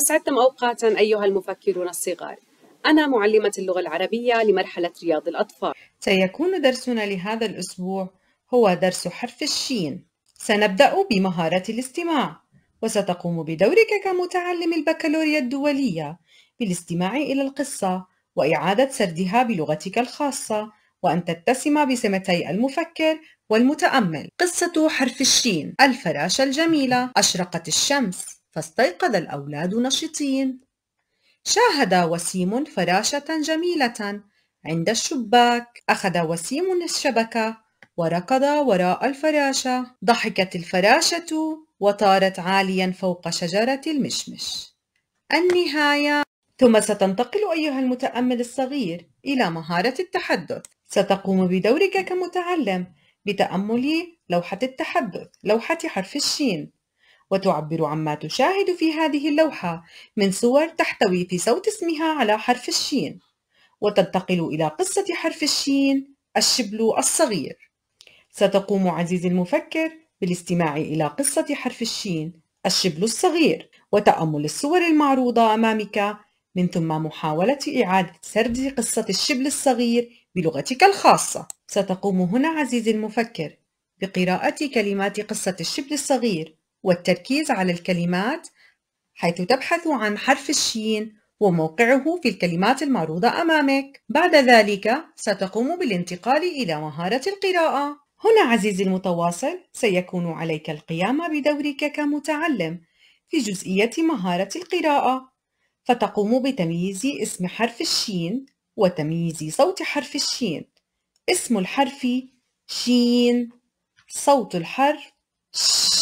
أسعدتم أوقاتا أيها المفكرون الصغار أنا معلمة اللغة العربية لمرحلة رياض الأطفال سيكون درسنا لهذا الأسبوع هو درس حرف الشين سنبدأ بمهارة الاستماع وستقوم بدورك كمتعلم البكالوريا الدولية بالاستماع إلى القصة وإعادة سردها بلغتك الخاصة وأن تتسم بسمتي المفكر والمتأمل قصة حرف الشين الفراشة الجميلة أشرقت الشمس فاستيقظ الأولاد نشطين شاهد وسيم فراشة جميلة عند الشباك أخذ وسيم الشبكة وركض وراء الفراشة ضحكت الفراشة وطارت عاليا فوق شجرة المشمش النهاية ثم ستنتقل أيها المتأمل الصغير إلى مهارة التحدث ستقوم بدورك كمتعلم بتأمل لوحة التحدث لوحة حرف الشين وتعبر عما تشاهد في هذه اللوحة من صور تحتوي في صوت اسمها على حرف الشين وتنتقل إلى قصة حرف الشين الشبل الصغير ستقوم عزيزي المفكر بالاستماع إلى قصة حرف الشين الشبل الصغير وتأمل الصور المعروضة أمامك من ثم محاولة إعادة سرد قصة الشبل الصغير بلغتك الخاصة ستقوم هنا عزيزي المفكر بقراءة كلمات قصة الشبل الصغير والتركيز على الكلمات حيث تبحث عن حرف الشين وموقعه في الكلمات المعروضة أمامك بعد ذلك ستقوم بالانتقال إلى مهارة القراءة هنا عزيزي المتواصل سيكون عليك القيام بدورك كمتعلم في جزئية مهارة القراءة فتقوم بتمييز اسم حرف الشين وتمييز صوت حرف الشين اسم الحرف شين صوت الحرف ش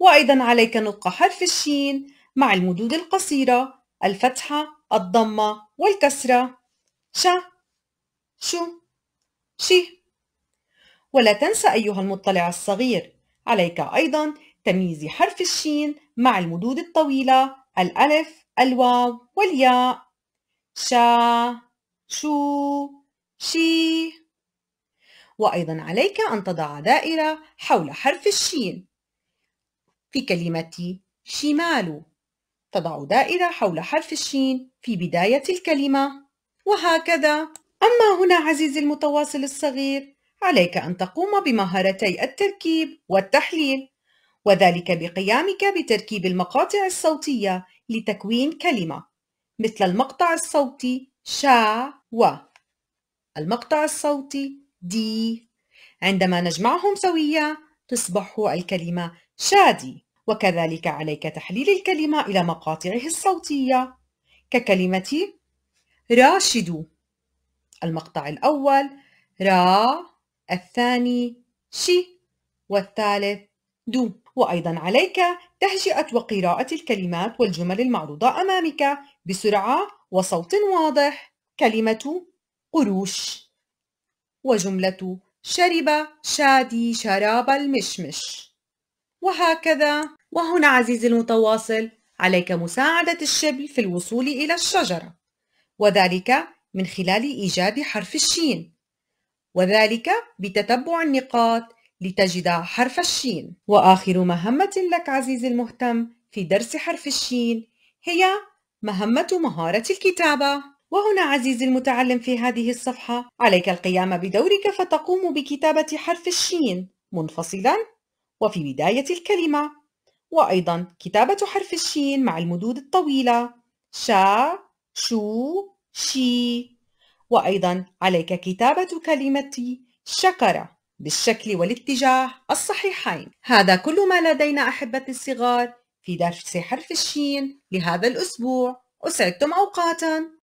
وأيضا عليك نطق حرف الشين مع المدود القصيرة الفتحة الضمة والكسرة ش شو شي ولا تنسى أيها المطلع الصغير عليك أيضا تمييز حرف الشين مع المدود الطويلة الألف الواو والياء شا شو شي وأيضا عليك أن تضع دائرة حول حرف الشين في كلمة شمال تضع دائرة حول حرف الشين في بداية الكلمة وهكذا أما هنا عزيزي المتواصل الصغير عليك أن تقوم بمهارتي التركيب والتحليل وذلك بقيامك بتركيب المقاطع الصوتية لتكوين كلمة مثل المقطع الصوتي شا و المقطع الصوتي دي عندما نجمعهم سويا تصبح الكلمة شادي وكذلك عليك تحليل الكلمة إلى مقاطعه الصوتية ككلمة راشد المقطع الأول را الثاني شي والثالث دو وأيضا عليك تهجئة وقراءة الكلمات والجمل المعروضة أمامك بسرعة وصوت واضح كلمة قروش وجملة شرب شادي شراب المشمش وهكذا وهنا عزيزي المتواصل عليك مساعدة الشبل في الوصول إلى الشجرة وذلك من خلال إيجاد حرف الشين وذلك بتتبع النقاط لتجد حرف الشين وآخر مهمة لك عزيزي المهتم في درس حرف الشين هي مهمة مهارة الكتابة وهنا عزيزي المتعلم في هذه الصفحة عليك القيام بدورك فتقوم بكتابة حرف الشين منفصلا وفي بداية الكلمة وأيضا كتابة حرف الشين مع المدود الطويلة شا شو شي وأيضا عليك كتابة كلمة شكرة بالشكل والاتجاه الصحيحين هذا كل ما لدينا أحبتي الصغار في درس حرف الشين لهذا الأسبوع أسعدتم أوقاتاً